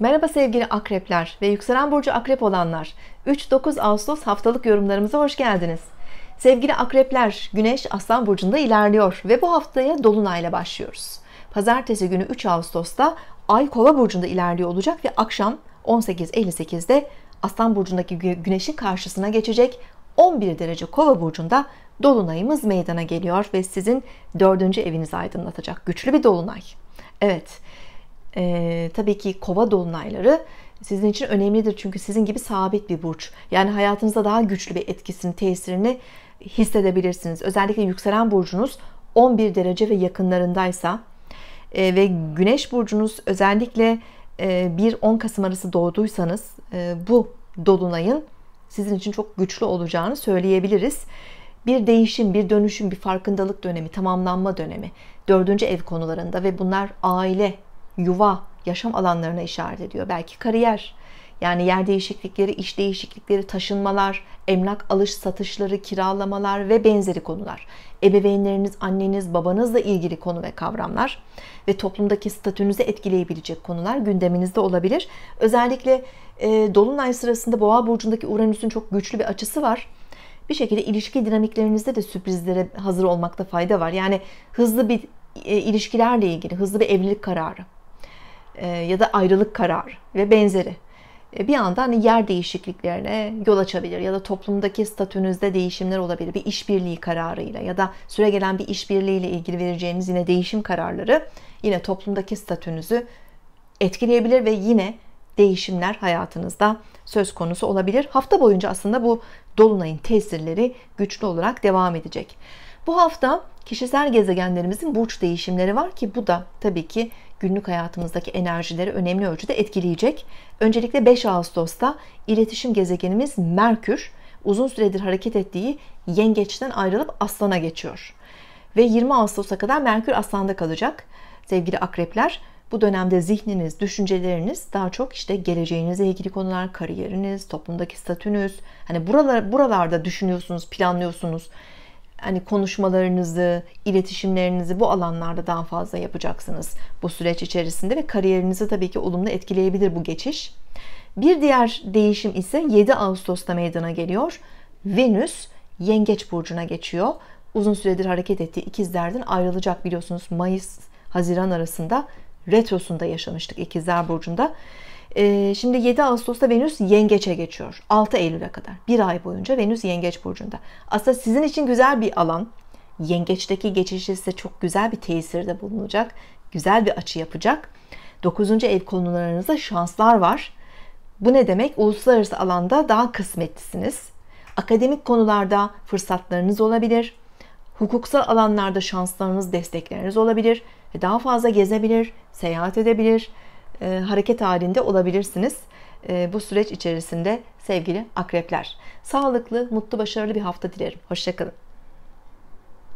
Merhaba sevgili akrepler ve yükselen burcu akrep olanlar. 3-9 Ağustos haftalık yorumlarımıza hoş geldiniz. Sevgili akrepler, Güneş Aslan burcunda ilerliyor ve bu haftaya dolunayla başlıyoruz. Pazartesi günü 3 Ağustos'ta Ay Kova burcunda ilerliyor olacak ve akşam 18.58'de Aslan burcundaki Güneş'in karşısına geçecek 11 derece Kova burcunda dolunayımız meydana geliyor ve sizin dördüncü evinizi aydınlatacak güçlü bir dolunay. Evet, e, tabii ki kova dolunayları sizin için önemlidir. Çünkü sizin gibi sabit bir burç. Yani hayatınızda daha güçlü bir etkisini, tesirini hissedebilirsiniz. Özellikle yükselen burcunuz 11 derece ve yakınlarındaysa e, ve güneş burcunuz özellikle e, 1-10 Kasım arası doğduysanız e, bu dolunayın sizin için çok güçlü olacağını söyleyebiliriz. Bir değişim, bir dönüşüm, bir farkındalık dönemi, tamamlanma dönemi. Dördüncü ev konularında ve bunlar aile yuva, yaşam alanlarına işaret ediyor. Belki kariyer, yani yer değişiklikleri, iş değişiklikleri, taşınmalar, emlak alış satışları, kiralamalar ve benzeri konular. Ebeveynleriniz, anneniz, babanızla ilgili konu ve kavramlar ve toplumdaki statünüzü etkileyebilecek konular gündeminizde olabilir. Özellikle e, dolunay sırasında Boğa burcundaki Uranüs'ün çok güçlü bir açısı var. Bir şekilde ilişki dinamiklerinizde de sürprizlere hazır olmakta fayda var. Yani hızlı bir e, ilişkilerle ilgili, hızlı bir evlilik kararı e, ya da ayrılık kararı ve benzeri e, bir anda hani yer değişikliklerine yol açabilir ya da toplumdaki statünüzde değişimler olabilir. Bir işbirliği kararıyla ya da süre gelen bir işbirliğiyle ilgili vereceğiniz yine değişim kararları yine toplumdaki statünüzü etkileyebilir ve yine değişimler hayatınızda söz konusu olabilir. Hafta boyunca aslında bu dolunayın tesirleri güçlü olarak devam edecek. Bu hafta kişisel gezegenlerimizin burç değişimleri var ki bu da tabii ki günlük hayatımızdaki enerjileri önemli ölçüde etkileyecek. Öncelikle 5 Ağustos'ta iletişim gezegenimiz Merkür uzun süredir hareket ettiği Yengeç'ten ayrılıp Aslan'a geçiyor. Ve 20 Ağustos'a kadar Merkür Aslan'da kalacak. Sevgili akrepler, bu dönemde zihniniz, düşünceleriniz daha çok işte geleceğinizle ilgili konular, kariyeriniz, toplumdaki statünüz. Hani buralar, buralarda düşünüyorsunuz, planlıyorsunuz hani konuşmalarınızı, iletişimlerinizi bu alanlarda daha fazla yapacaksınız bu süreç içerisinde ve kariyerinizi tabii ki olumlu etkileyebilir bu geçiş. Bir diğer değişim ise 7 Ağustos'ta meydana geliyor. Venüs Yengeç burcuna geçiyor. Uzun süredir hareket ettiği ikizlerden ayrılacak biliyorsunuz Mayıs Haziran arasında retrosunda yaşamıştık ikizler burcunda. E, şimdi 7 Ağustos'ta Venüs Yengeç'e geçiyor. 6 Eylül'e kadar. Bir ay boyunca Venüs Yengeç Burcu'nda. Aslında sizin için güzel bir alan. Yengeç'teki geçişi size çok güzel bir tesirde bulunacak. Güzel bir açı yapacak. 9. ev konularınızda şanslar var. Bu ne demek? Uluslararası alanda daha kısmetlisiniz. Akademik konularda fırsatlarınız olabilir. Hukuksal alanlarda şanslarınız, destekleriniz olabilir. Daha fazla gezebilir, seyahat edebilir, e, hareket halinde olabilirsiniz e, bu süreç içerisinde sevgili akrepler. Sağlıklı, mutlu, başarılı bir hafta dilerim. Hoşçakalın.